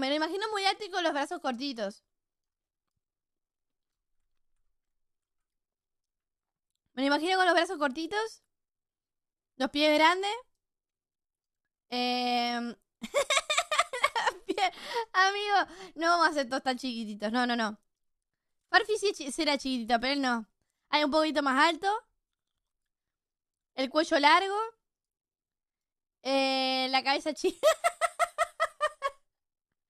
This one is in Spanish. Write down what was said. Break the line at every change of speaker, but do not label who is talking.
Me lo imagino muy alto y con los brazos cortitos. Me lo imagino con los brazos cortitos. Los pies grandes. Eh... Amigo, no vamos a hacer todos tan chiquititos. No, no, no. Farfi sí será chiquitito, pero él no. Hay un poquito más alto. El cuello largo. Eh, la cabeza chica.